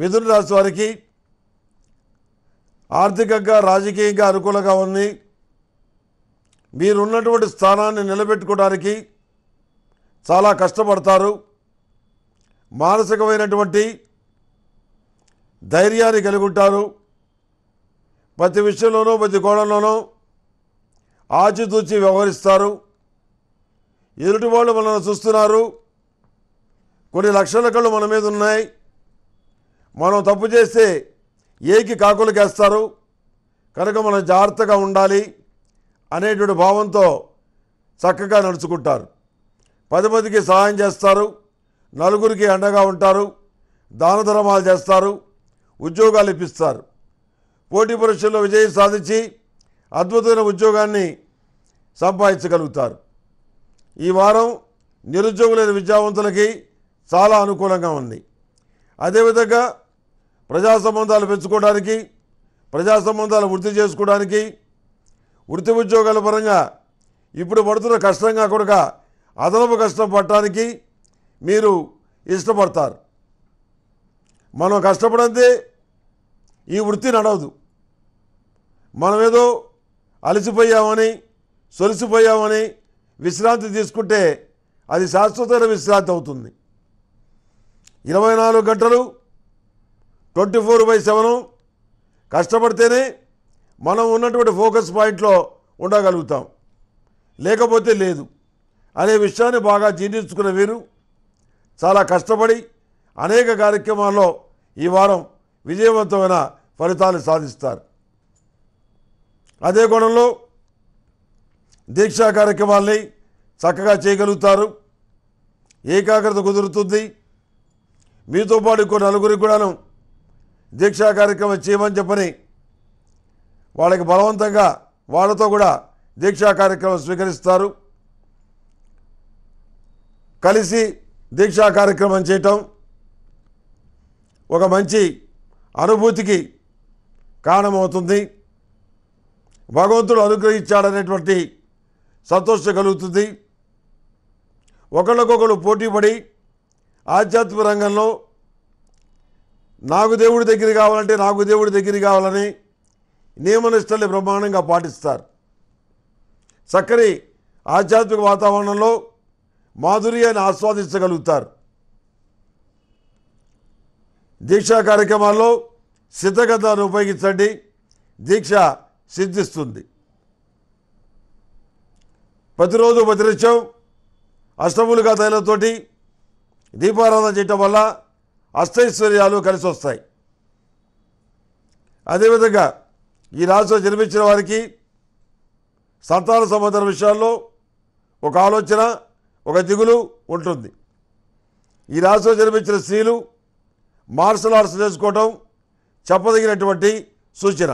మిథున రాశి వారికి ఆర్థికంగా రాజకీయంగా అనుకూలంగా ఉంది మీరున్నటువంటి స్థానాన్ని నిలబెట్టుకోవడానికి చాలా కష్టపడతారు మానసికమైనటువంటి ధైర్యాన్ని కలిగి ఉంటారు ప్రతి విషయంలోనూ ప్రతి కోణంలోనూ ఆచితూచి వ్యవహరిస్తారు ఎదుటి వాళ్ళు మనల్ని చూస్తున్నారు కొన్ని లక్షల కళ్ళు మన మీద ఉన్నాయి మనం తప్పు చేస్తే ఏకి కేస్తారు కనుక మనం జాగ్రత్తగా ఉండాలి అనేటువంటి భావంతో చక్కగా నడుచుకుంటారు పది మందికి సహాయం చేస్తారు నలుగురికి అండగా ఉంటారు దాన ధర్మాలు చేస్తారు ఉద్యోగాలు ఇప్పిస్తారు పోటీ పరీక్షల్లో విజయం సాధించి అద్భుతమైన ఉద్యోగాన్ని సంపాదించగలుగుతారు ఈ వారం నిరుద్యోగులైన విద్యావంతులకి చాలా అనుకూలంగా ఉంది అదేవిధంగా ప్రజా సంబంధాలు పెంచుకోవడానికి ప్రజా సంబంధాలు వృద్ధి చేసుకోవడానికి వృత్తి ఉద్యోగాల పరంగా ఇప్పుడు పడుతున్న కష్టంగా కొడుక అదనపు కష్టం పడటానికి మీరు ఇష్టపడతారు మనం కష్టపడంతే ఈ వృత్తి నడవదు మనమేదో అలసిపోయామని సొలిసిపోయామని విశ్రాంతి తీసుకుంటే అది శాశ్వతమైన విశ్రాంతి అవుతుంది ఇరవై గంటలు ట్వంటీ ఫోర్ బై సెవెను కష్టపడితేనే మనం ఉన్నటువంటి ఫోకస్ పాయింట్లో ఉండగలుగుతాం లేకపోతే లేదు అనే విషయాన్ని బాగా జీర్ణించుకున్న వీరు చాలా కష్టపడి అనేక కార్యక్రమాల్లో ఈ వారం విజయవంతమైన ఫలితాలు సాధిస్తారు అదే కోణంలో దీక్షా కార్యక్రమాల్ని చక్కగా చేయగలుగుతారు ఏకాగ్రత కుదురుతుంది మీతో పాటు ఇంకో నలుగురికి కూడాను దీక్షా కార్యక్రమం చేయమని చెప్పని వాళ్ళకి బలవంతంగా వాళ్ళతో కూడా దీక్షా కార్యక్రమం స్వీకరిస్తారు కలిసి దీక్షా కార్యక్రమం చేయటం ఒక మంచి అనుభూతికి కారణమవుతుంది భగవంతుడు అనుగ్రహించాడనేటువంటి సంతోషం కలుగుతుంది ఒకళ్ళకొకళ్ళు పోటీపడి ఆధ్యాత్మిక రంగంలో నాకు దేవుడి దగ్గర కావాలంటే నాకు దేవుడి దగ్గర కావాలని నియమనిష్టల్ని బ్రహ్మాండంగా పాటిస్తారు చక్కని ఆధ్యాత్మిక వాతావరణంలో మాధుర్యాన్ని ఆస్వాదించగలుగుతారు దీక్షా కార్యక్రమాల్లో సిద్ధగతాన్ని ఉపయోగించండి దీక్ష సిద్ధిస్తుంది ప్రతిరోజు ప్రతినిత్యం అష్టములుగా తైలతోటి దీపారాధన చేయటం వల్ల అష్టైశ్వర్యాలు కలిసి వస్తాయి అదేవిధంగా ఈ రాశిలో జన్మించిన వారికి సంతాన సంబంధం విషయాల్లో ఒక ఆలోచన ఒక దిగులు ఉంటుంది ఈ రాశిలో జన్మించిన స్త్రీలు మార్షల్ ఆర్ట్స్ చేసుకోవటం చెప్పదగినటువంటి సూచన